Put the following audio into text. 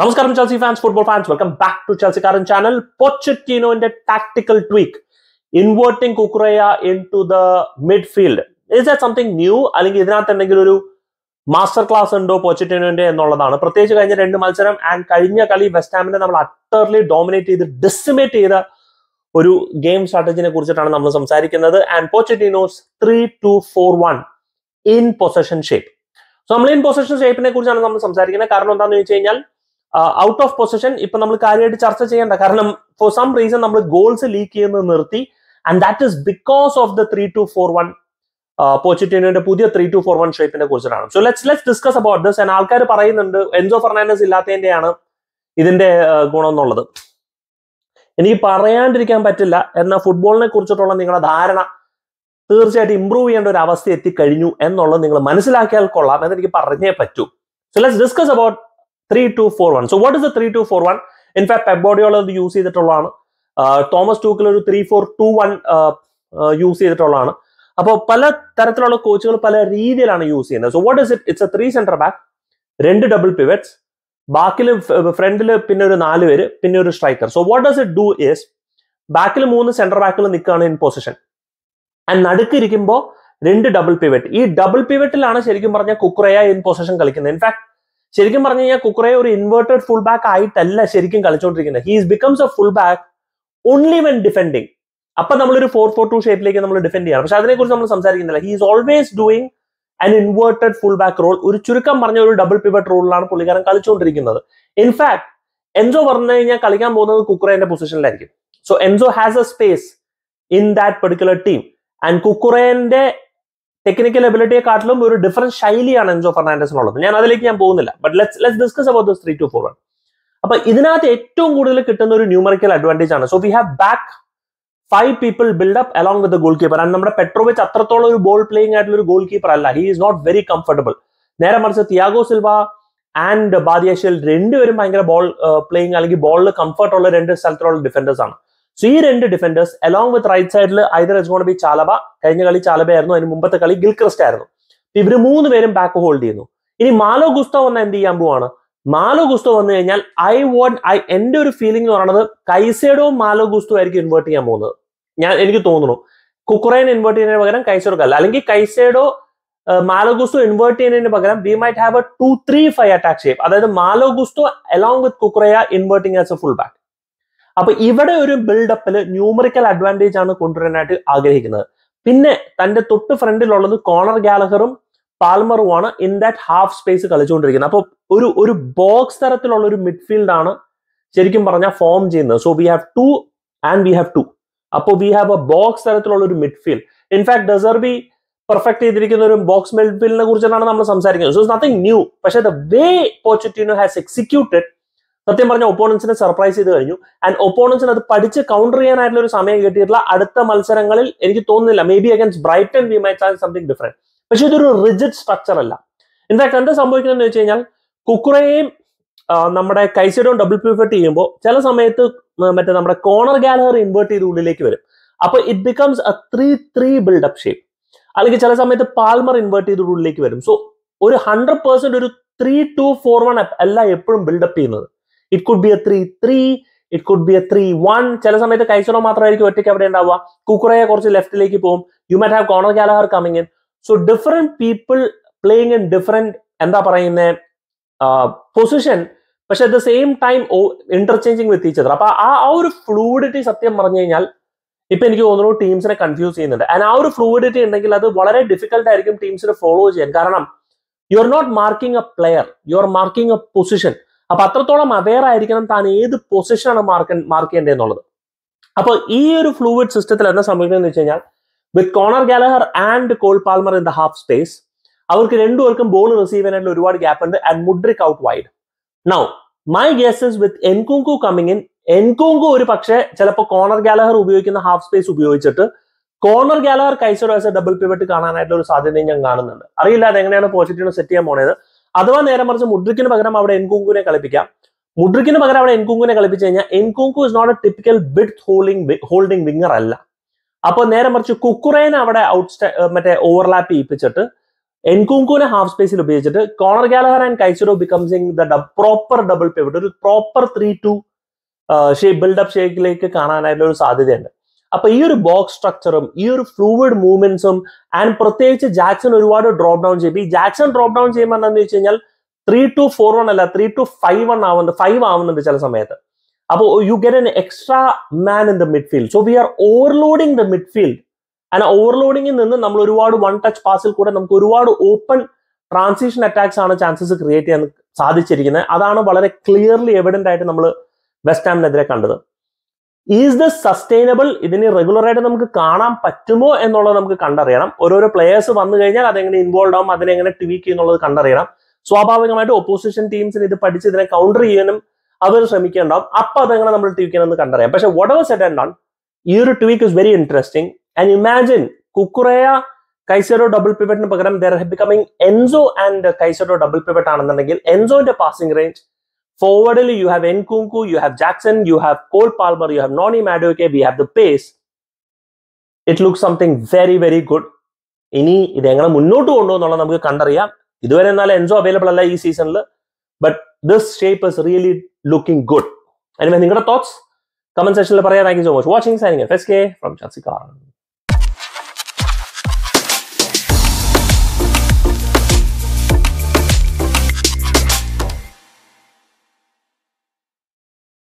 നമസ്കാരം Chelsea fans football fans welcome back to Chelsea കാരൻ channel പൊച്ചുറ്റീനോന്റെ tactical tweak inverting Cucurella into the midfield is the something new അല്ലെങ്കിൽ ഇതിനകത്ത് എന്തെങ്കിലും ഒരു മാസ്റ്റർ ക്ലാസ് ഉണ്ടോ പൊച്ചുറ്റീനോന്റെ എന്നുള്ളതാണ് പ്രത്യേകിച്ച് കഴിഞ്ഞ രണ്ട് മത്സരം ആൻഡ് കഴിഞ്ഞ കളി വെസ്റ്റാമിനെ നമ്മൾ അട്ടർലി ഡോമിനേറ്റ് ചെയ്ത് ഡിസിമേറ്റ് ചെയ്ത ഒരു ഗെയിം സ്ട്രാറ്റജിനെ കുറിച്ചിട്ടാണ് നമ്മൾ സംസാരിക്കുന്നത് and Pochettino's three two four one in possession shape so നമ്മൾ ഇൻ പൊസഷൻ ഷേപ്പിനെ കുറിച്ചാണ് നമ്മൾ സംസാരിക്കുന്നത് കാരണം എന്താണെന്ന് ചോദിച്ചു കഴിഞ്ഞാൽ ഔട്ട് ഓഫ് പൊസിഷൻ ഇപ്പൊ നമ്മൾ കാര്യമായിട്ട് ചർച്ച ചെയ്യേണ്ട കാരണം ഫോർ സം റീസൺ നമ്മൾ ഗോൾസ് ലീക്ക് ചെയ്യുന്നത് നിർത്തി and that is because of the three two four one പോച്ചിറ്റിനോന്റെ പുതിയ ത്രീ ടു ഫോർ വൺ ഷേപ്പിനെ കുറിച്ചിട്ടാണ് so let's let's discuss about this and ആൾക്കാർ പറയുന്നുണ്ട് എൻസോ ഫെർണാൻഡസ് ഇല്ലാത്തതിന്റെയാണ് ഇതിന്റെ ഗുണം എന്നുള്ളത് എനിക്ക് പറയാണ്ടിരിക്കാൻ പറ്റില്ല എന്നാൽ ഫുട്ബോളിനെ കുറിച്ചിട്ടുള്ള നിങ്ങളുടെ ധാരണ തീർച്ചയായിട്ടും ഇമ്പ്രൂവ് ചെയ്യേണ്ട ഒരു അവസ്ഥ എത്തിക്കഴിഞ്ഞു എന്നുള്ളത് നിങ്ങൾ മനസ്സിലാക്കിയാൽ കൊള്ളാം എന്ന് എനിക്ക് പറഞ്ഞേ പറ്റൂ so let's discuss about three two four one so what is the three two four one in fact പെബോഡിയോൾ അത് യൂസ് ചെയ്തിട്ടുള്ളതാണ് തോമസ് ടൂക്കിൽ ഒരു three four two one use ചെയ്തിട്ടുള്ളതാണ് അപ്പോൾ പല തരത്തിലുള്ള കോച്ചുകൾ പല രീതിയിലാണ് യൂസ് ചെയ്യുന്നത് so what is it it's a three centre back രണ്ട് ഡബിൾ പിവറ്റ്സ് ബാക്കിൽ ഫ്രണ്ടിൽ പിന്നെ ഒരു നാല് പേര് പിന്നെ ഒരു striker so what does it do is ബാക്കിൽ മൂന്ന് സെന്റർ ബാക്കിൽ നിൽക്കുകയാണ് ഇൻ പൊസിഷൻ ആൻഡ് നടുക്കിരിക്കുമ്പോൾ രണ്ട് ഡബിൾ പിവറ്റ് ഈ ഡബിൾ പിവറ്റിലാണ് ശരിക്കും പറഞ്ഞാൽ കുക്കുറയ ഇൻ പൊസിഷൻ കളിക്കുന്നത് ഇൻഫാക്ട് ശരിക്കും പറഞ്ഞു കഴിഞ്ഞാൽ കുക്കറെ ഒരു ഇൻവേർട്ടഡ് ഫുൾ ബാക്ക് ആയിട്ടല്ല ശരിക്കും കളിച്ചോണ്ടിരിക്കുന്നത് he's becomes a full back only when defending അപ്പൊ നമ്മളൊരു ഫോർ ഫോർ ടു ഷേപ്പിലേക്ക് നമ്മൾ ഡിഫെൻഡ് ചെയ്യണം പക്ഷെ അതിനെക്കുറിച്ച് നമ്മൾ സംസാരിക്കുന്നില്ല he's always doing an inverted full back role ഒരു ചുരുക്കം പറഞ്ഞ ഒരു ഡബിൾ പിവറ്റ് റോളിലാണ് പുള്ളിക്കാരൻ കളിച്ചുകൊണ്ടിരിക്കുന്നത് ഇൻഫാക്ട് എൻസോ പറഞ്ഞു കഴിഞ്ഞാൽ കളിക്കാൻ പോകുന്നത് കുക്കുറേന്റെ പൊസിഷനിലായിരിക്കും so Enzo has a space in that particular team and കുക്കുറേന്റെ ടെക്നിക്കൽ എബിലിറ്റിയെ കാട്ടിലും ഒരു ഡിഫറൻറ്റ് ശൈലിയാണ് എൻസോ എന്നുള്ളത് ഞാൻ അതിലേക്ക് ഞാൻ പോകുന്നില്ല but let's let's discuss about this three two four one അപ്പൊ ഇതിനകത്ത് ഏറ്റവും കൂടുതൽ കിട്ടുന്ന ഒരു ന്യൂമറിക്കൽ അഡ്വാൻറ്റേജ് ആണ് so we have back five people build up along with goalkeeper and നമ്മുടെ പെട്രോവിച്ച് അത്രത്തോളം ഒരു ബോൾ പ്ലേയിങ് ആയിട്ടുള്ള ഒരു ഗോൾ കീപ്പർ അല്ല he is not very comfortable നേരെ മറിച്ച് തിയാഗോ സിൽവ ആൻഡ് ബാദിയ രണ്ടുപേരും ഭയങ്കര ബോൾ പ്ലേയിങ് അല്ലെങ്കിൽ ബോളിൽ കംഫർട്ടുള്ള രണ്ട് സ്ഥലത്തിലുള്ള ഡിഫൻഡേഴ്സ് ആണ് സോ ഈ രണ്ട് ഡിഫൻഡേഴ്സ് അലോങ് വിത്ത് റൈറ്റ് സൈഡിൽ ഐദർ ഇസ് ബി ചാലബ കഴിഞ്ഞ കളി ചാലബയായിരുന്നു അതിന് മുമ്പത്തെ കളി ഗിൽക്രിസ്റ്റ് ആയിരുന്നു ഇവർ മൂന്ന് പേരും ബാക്ക് ഹോൾഡ് ചെയ്യുന്നു ഇനി മാലോ ഗുസ്തോ വന്ന എന്ത് ചെയ്യാൻ പോവാണ് മാലോ ഗുസ്തോ വന്നു കഴിഞ്ഞാൽ ഐ വോണ്ട് ഐ എന്റെ ഒരു ഫീലിംഗ് എന്ന് പറയുന്നത് കൈസേഡോ മാലോ ഗുസ്തോ ആയിരിക്കും ഇൻവേർട്ട് ചെയ്യാൻ പോകുന്നത് ഞാൻ എനിക്ക് തോന്നുന്നു കുക്കുറേനെ ഇൻവേർട്ട് ചെയ്യുന്നതിന് പകരം കൈസേഡോ അല്ല അല്ലെങ്കിൽ കൈസേഡോ ഗുസ്തോ ഇൻവേർട്ട് ചെയ്യുന്നതിന് പകരം we might have a two three five attack shape അതായത് Gusto along with Cucurella inverting as a full back അപ്പൊ ഇവിടെ ഒരു ബിൽഡപ്പിൽ ന്യൂമറിക്കൽ അഡ്വാൻറ്റേജ് ആണ് കൊണ്ടുവരാനായിട്ട് ആഗ്രഹിക്കുന്നത് പിന്നെ തന്റെ തൊട്ട് ഫ്രണ്ടിലുള്ളത് കോണർ ഗാലഹറും പാൽമറും ആണ് ഇൻ ദാറ്റ് ഹാഫ് സ്പേസ് കളിച്ചുകൊണ്ടിരിക്കുന്നത് അപ്പോൾ ഒരു ഒരു ബോക്സ് തരത്തിലുള്ള ഒരു മിഡ്ഫീൽഡ് ആണ് ശരിക്കും പറഞ്ഞാൽ ഫോം ചെയ്യുന്നത് so we have two and we have two അപ്പോൾ വി ഹാവ് എ ബോക്സ് തരത്തിലുള്ള ഒരു മിഡ്ഫീൽഡ് ഇൻഫാക്ട് ഡെസർബി പെർഫെക്റ്റ് ചെയ്തിരിക്കുന്ന ഒരു ബോക്സ് മിഡ്ഫീൽഡിനെ കുറിച്ചാണ് നമ്മൾ സംസാരിക്കുന്നത് സോ നത്തിങ് ന്യൂ പക്ഷേ the way Pochettino has executed സത്യം പറഞ്ഞ ഒപ്പോണൻസിനെ സർപ്രൈസ് ചെയ്ത് കഴിഞ്ഞു ആൻഡ് ഒപ്പോണൻസിന് അത് പഠിച്ച് കൗണ്ടർ ചെയ്യാനായിട്ടുള്ള ഒരു സമയം കിട്ടിയിട്ടില്ല അടുത്ത മത്സരങ്ങളിൽ എനിക്ക് തോന്നുന്നില്ല may be against Brighton we may change something different പക്ഷെ ഇതൊരു റിജിഡ് സ്ട്രക്ചർ അല്ല ഇൻഫാക്ട് എന്താ സംഭവിക്കുന്നതെന്ന് വെച്ച് കഴിഞ്ഞാൽ കുക്കുറയെയും നമ്മുടെ കൈസഡോൺ ഡബിൾ പ്യൂഫറ്റ് ചെയ്യുമ്പോൾ ചില സമയത്ത് മറ്റേ നമ്മുടെ കോണർ ഗാലറി ഇൻവേർട്ട് ചെയ്ത് ഉള്ളിലേക്ക് വരും അപ്പൊ it becomes a three three build up shape അല്ലെങ്കിൽ ചില സമയത്ത് പാൽമർ ഇൻവേർട്ട് ചെയ്ത് ഉള്ളിലേക്ക് വരും സോ ഒരു ഹൺഡ്രഡ് പേഴ്സെന്റ് ഒരു ത്രീ ടു ഫോർ വൺ അല്ല എപ്പോഴും ബിൽഡപ്പ് ചെയ്യുന്നത് it could be a three three it could be a three one ചില സമയത്ത് കൈസറോ മാത്രമായിരിക്കും ഒറ്റയ്ക്ക് അവിടെ ഉണ്ടാവുക കുക്കുറയെ കുറച്ച് ലെഫ്റ്റിലേക്ക് പോകും you might have Conor Gallagher coming in so different people playing in different എന്താ പറയുന്ന പൊസിഷൻ പക്ഷെ at the same time interchanging with each other അപ്പൊ ആ ആ ഒരു ഫ്ലൂയിഡിറ്റി സത്യം പറഞ്ഞു കഴിഞ്ഞാൽ ഇപ്പൊ എനിക്ക് തോന്നുന്നു ടീംസിനെ കൺഫ്യൂസ് ചെയ്യുന്നുണ്ട് ആൻഡ് ആ ഒരു ഫ്ലൂയിഡിറ്റി ഉണ്ടെങ്കിൽ അത് വളരെ ഡിഫിക്കൽട്ട് ആയിരിക്കും ടീംസിനെ ഫോളോ ചെയ്യാൻ കാരണം you are not marking a player you are marking a position അപ്പൊ അത്രത്തോളം അവെയർ ആയിരിക്കണം താൻ ഏത് പൊസിഷനാണ് മാർക്ക് മാർക്ക് എന്നുള്ളത് അപ്പോൾ ഈ ഒരു ഫ്ലൂയിഡ് സിസ്റ്റത്തിൽ എന്താ സംഭവിക്കുന്നത് വെച്ച് കഴിഞ്ഞാൽ with Conor Gallagher and Cole Palmer in the half space അവർക്ക് രണ്ടുപേർക്കും ബോൾ റിസീവ് ചെയ്യാനായിട്ട് ഒരുപാട് ഗ്യാപ്പ് ഉണ്ട് and Mudryk out wide now my guesses with Nkunku coming in Nkunku ഒരു പക്ഷേ ചിലപ്പോൾ കോണർ ഗാലഹർ ഉപയോഗിക്കുന്ന ഹാഫ് സ്പേസ് ഉപയോഗിച്ചിട്ട് Conor Gallagher Caicedo as a double pivot കാണാനായിട്ടുള്ള ഒരു സാധ്യതയും ഞാൻ കാണുന്നുണ്ട് അറിയില്ല അത് എങ്ങനെയാണ് പോസിറ്റീവ് സെറ്റ് ചെയ്യാൻ പോണത് അഥവാ നേരെ മറിച്ച് മുഡ്രിക്കിന് പകരം അവിടെ എൻകുങ്കുവിനെ കളിപ്പിക്കാം മുഡ്രിക്കിന് പകരം അവിടെ എൻകുങ്കുവിനെ കളിപ്പിച്ചു കഴിഞ്ഞാൽ Nkunku is not a typical bid holding holding winger അല്ല അപ്പൊ നേരെ മറിച്ച് കുക്കുറേനെ അവിടെ ഔട്ട് മറ്റേ ഓവർലാപ്പ് ചെയ്യിപ്പിച്ചിട്ട് എൻകുങ്കുവിനെ ഹാഫ് സ്പേസിൽ ഉപയോഗിച്ചിട്ട് Conor Gallagher and Caicedo becoming the proper double pivot ഒരു proper three two shape build up ഷേക്കിലേക്ക് കാണാനായിട്ടുള്ള ഒരു സാധ്യതയുണ്ട് അപ്പൊ ഈ ഒരു ബോക്സ് സ്ട്രക്ചറും ഈ ഒരു ഫ്ലൂയിഡ് മൂവ്മെന്റ്സും ആൻഡ് പ്രത്യേകിച്ച് ജാക്സൺ ഒരുപാട് ഡ്രോപ്പ് ഡൗൺ ചെയ്യും ഈ ജാക്സൺ ഡ്രോപ്പ് ഡൗൺ ചെയ്യുമ്പോൾ എന്താണെന്ന് വെച്ച് കഴിഞ്ഞാൽ ത്രീ ടു ഫോർ വൺ അല്ല ത്രീ ടു ഫൈവ് വൺ ആവുന്നുണ്ട് ഫൈവ് ആവുന്നുണ്ട് ചില സമയത്ത് അപ്പോൾ you get an extra man in the midfield so we are overloading the midfield and ഓവർലോഡിങ്ങിൽ നിന്ന് നമ്മൾ ഒരുപാട് വൺ ടച്ച് പാസിൽ കൂടെ നമുക്ക് ഒരുപാട് ഓപ്പൺ ട്രാൻസിഷൻ അറ്റാക്സ് ആണ് ചാൻസസ് ക്രിയേറ്റ് ചെയ്യാൻ സാധിച്ചിരിക്കുന്നത് അതാണ് വളരെ ക്ലിയർലി എവിഡന്റ് ആയിട്ട് നമ്മൾ വെസ്റ്റ് ഹാമിനെതിരെ കണ്ടത് ഈസ് ദ സസ്റ്റൈനബിൾ ഇതിന് റെഗുലർ ആയിട്ട് നമുക്ക് കാണാൻ പറ്റുമോ എന്നുള്ളത് നമുക്ക് കണ്ടറിയണം ഓരോരോ പ്ലേയേഴ്സ് വന്നു കഴിഞ്ഞാൽ അതെങ്ങനെ ഇൻവോൾവ് ആവും അതിനെങ്ങനെ ട്വീക്ക് ചെയ്യുന്നുള്ളത് കണ്ടറിയണം സ്വാഭാവികമായിട്ട് ഒപ്പോസിഷൻ ടീംസിന് ഇത് പഠിച്ച് ഇതിനെ കൗണ്ടർ ചെയ്യാനും അവർ ശ്രമിക്കേണ്ടാവും അപ്പൊ അതെങ്ങനെ നമ്മൾ ട്വീക്ക് ചെയ്യണമെന്ന് കണ്ടറിയാം പക്ഷെ വടവ് സെറ്റ് ആൻഡ് ഡൺ ഈ ഒരു tweak is very interesting and imagine Cucurella Caicedo double പിവറ്റിന് പകരം there becoming Enzo and Caicedo double pivot ആണെന്നുണ്ടെങ്കിൽ എൻസോന്റെ passing range Forwardly, you have Nkunku, you have Jackson, you have Cole Palmer, you have Noni Madueke, we have the pace. It look something very very good ഇനി ഇത് എങ്ങനെ മുന്നോട്ട് കൊണ്ടുപോകുന്നുള്ളത് നമുക്ക് കണ്ടറിയാം ഇതുവരെ എന്നാൽ എൻസോ അവൈലബിൾ അല്ല ഈ സീസണിൽ but this shape is really looking good അതിനുമേ നിങ്ങളുടെ തോട്ട്സ് കമന്റ് സെക്ഷനിൽ പറയാം thank you so much watching signing off from Chelsea car